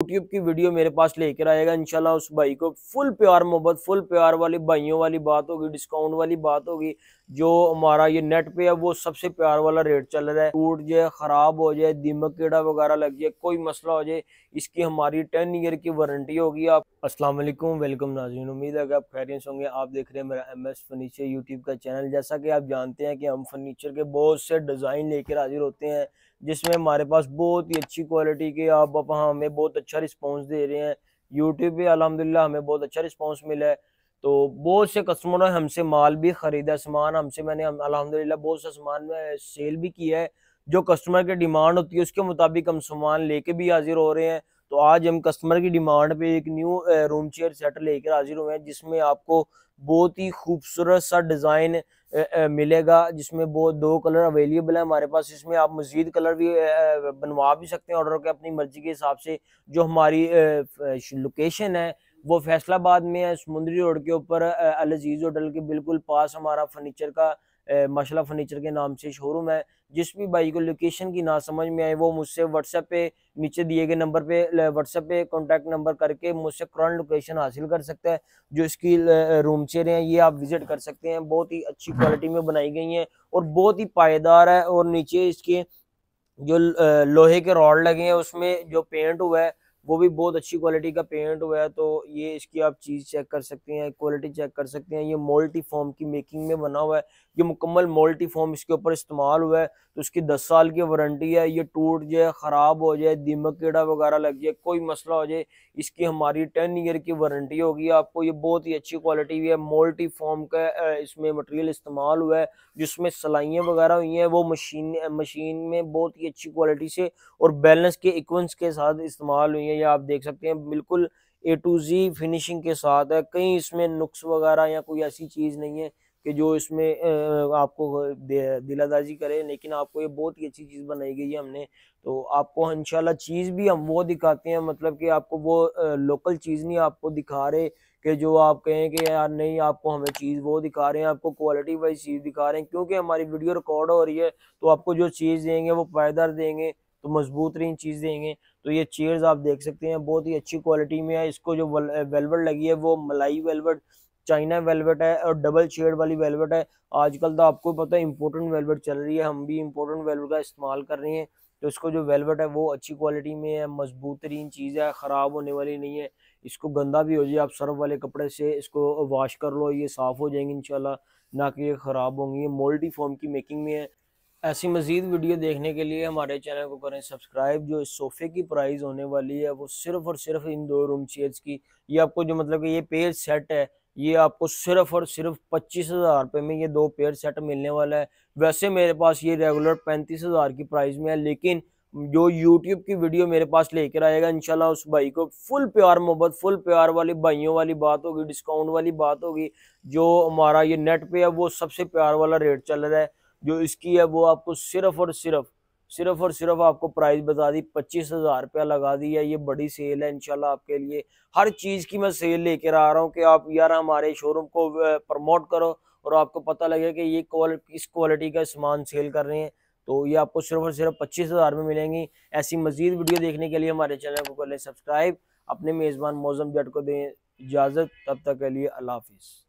YouTube की video मेरे पास लेकर आएगा इनशाला उस भाई को फुल प्यार मोहब्बत फुल प्यार वाली भाइयों वाली बात होगी डिस्काउंट वाली बात होगी जो हमारा ये नेट पे है वो सबसे प्यार वाला रेट चल रहा है टूट जाए ख़राब हो जाए दीमक कीड़ा वगैरह लग जाए कोई मसला हो जाए इसकी हमारी टेन ईयर की वारंटी होगी आप असलम वेलकम नाजीन उम्मीद है आप खैरियत होंगे आप देख रहे हैं मेरा एम एस फर्नीचर यूट्यूब का चैनल जैसा कि आप जानते हैं कि हम फर्नीचर के बहुत से डिज़ाइन लेकर हाजिर होते हैं जिसमें हमारे पास बहुत ही अच्छी क्वालिटी के आप आप हमें बहुत अच्छा रिस्पॉन्स दे रहे हैं यूट्यूब पे अलहमदिल्ला हमें बहुत अच्छा रिस्पॉन्स मिला है तो बहुत से कस्टमरों ने हमसे माल भी ख़रीदा सामान हमसे मैंने हम अलहमदिल्ला बहुत सा सामान में सेल भी किया है जो कस्टमर की डिमांड होती है उसके मुताबिक हम सामान लेके भी हाजिर हो रहे हैं तो आज हम कस्टमर की डिमांड पे एक न्यू रूम चेयर सेट लेकर हाजिर हुए हैं जिसमें आपको बहुत ही खूबसूरत सा डिज़ाइन मिलेगा जिसमें वो दो कलर अवेलेबल है हमारे पास इसमें आप मज़ीद कलर भी बनवा भी सकते हैं ऑर्डर के अपनी मर्ज़ी के हिसाब से जो हमारी लोकेशन है वो फैसलाबाद में है समुंदरी रोड के ऊपर अल अजीज़ होटल के बिल्कुल पास हमारा फर्नीचर का माशाला फर्नीचर के नाम से शोरूम है जिस भी भाई को लोकेशन की ना समझ में आए वो मुझसे व्हाट्सएप पे नीचे दिए गए नंबर पे व्हाट्सएप पे कॉन्टैक्ट नंबर करके मुझसे करंट लोकेशन हासिल कर सकता है जो इसकी रूम चेयर हैं ये आप विजिट कर सकते हैं बहुत ही अच्छी क्वालिटी में बनाई गई हैं और बहुत ही पायेदार है और नीचे इसके जो लोहे के रॉड लगे हैं उसमें जो पेंट हुआ है वो भी बहुत अच्छी क्वालिटी का पेंट हुआ है तो ये इसकी आप चीज़ चेक कर सकते हैं क्वालिटी चेक कर सकते हैं ये मोल्टी फॉर्म की मेकिंग में बना हुआ है ये मुकम्मल मोल्टी फॉर्म इसके ऊपर इस्तेमाल हुआ है तो उसकी दस साल की वारंटी है ये टूट जाए ख़राब हो जाए दीमक कीड़ा वगैरह लग जाए कोई मसला हो जाए इसकी हमारी टेन ईयर की वारंटी होगी आपको ये बहुत ही अच्छी क्वालिटी हुई है मोल्टी फॉर्म का इसमें मटेरियल इस्तेमाल हुआ है जिसमें सलाइयाँ वगैरह हुई हैं वो मशीन मशीन में बहुत ही अच्छी क्वालिटी से और बैलेंस के इक्वेंस के साथ इस्तेमाल हुई है ये आप देख सकते हैं बिल्कुल ए टू जी फिनिशिंग के साथ है कहीं इसमें नुक्स वगैरह या कोई ऐसी चीज़ नहीं है कि जो इसमें आपको दिलादाजी करे लेकिन आपको ये बहुत ही अच्छी चीज़ बनाई गई है हमने तो आपको इनशाला चीज़ भी हम वो दिखाते हैं मतलब कि आपको वो लोकल चीज़ नहीं आपको दिखा रहे कि जो आप कहें कि यार नहीं आपको हमें चीज़ वो दिखा रहे हैं आपको क्वालिटी वाइज चीज़ दिखा रहे हैं क्योंकि हमारी वीडियो रिकॉर्ड हो रही है तो आपको जो चीज़ देंगे वो पायदार देंगे तो मजबूत तरीन चीज़ देंगे तो ये चेयर्स आप देख सकते हैं बहुत ही अच्छी क्वालिटी में है इसको जो वेलवेट लगी है वो मलाई वेलवेट चाइना वेलवेट है और डबल चेयर वाली वेलवेट है आजकल तो आपको पता है इंपोर्टेंट वेलवेट चल रही है हम भी इंपोर्टेंट वेलवेट का इस्तेमाल कर रहे हैं तो इसको जो वेलवेट है वो अच्छी क्वालिटी में है मजबूत तरीन चीज़ है ख़राब होने वाली नहीं है इसको गंदा भी हो जाए आप सर्फ वाले कपड़े से इसको वॉश कर लो ये साफ़ हो जाएंगे इंशाल्लाह ना कि ये ख़राब होंगी ये मोल्टी फॉर्म की मेकिंग में है ऐसी मज़ीद वीडियो देखने के लिए हमारे चैनल को करें सब्सक्राइब जो इस सोफ़े की प्राइस होने वाली है वो सिर्फ और सिर्फ इन दो रूम चेयर्स की ये आपको जो मतलब कि ये पेयर सेट है ये आपको सिर्फ और सिर्फ पच्चीस हज़ार रुपये में ये दो पेयर सेट मिलने वाला है वैसे मेरे पास ये रेगुलर पैंतीस हज़ार की प्राइस में है लेकिन जो यूट्यूब की वीडियो मेरे पास लेकर आएगा इनशाला उस भाई को फुल प्यार मोहब्बत फुल प्यार वाली भाइयों वाली बात होगी डिस्काउंट वाली बात होगी जो हमारा ये नेट पे है वो सबसे प्यार वाला रेट चल रहा है जो इसकी है वो आपको सिर्फ और सिर्फ सिर्फ और सिर्फ आपको प्राइस बता दी पच्चीस हज़ार रुपया लगा दी है ये बड़ी सेल है इनशाला आपके लिए हर चीज़ की मैं सेल लेकर आ रहा हूँ कि आप यार हमारे शोरूम को प्रमोट करो और आपको पता लगे कि ये क्वालिटी क्वालिटी का सामान सेल कर रहे हैं तो ये आपको सिर्फ और सिर्फ पच्चीस हज़ार में मिलेंगी ऐसी मजीद वीडियो देखने के लिए हमारे चैनल को कर लें सब्सक्राइब अपने मेज़बान मौजम जट को दें इजाज़त तब तक के लिए अल्लाह हाफिज़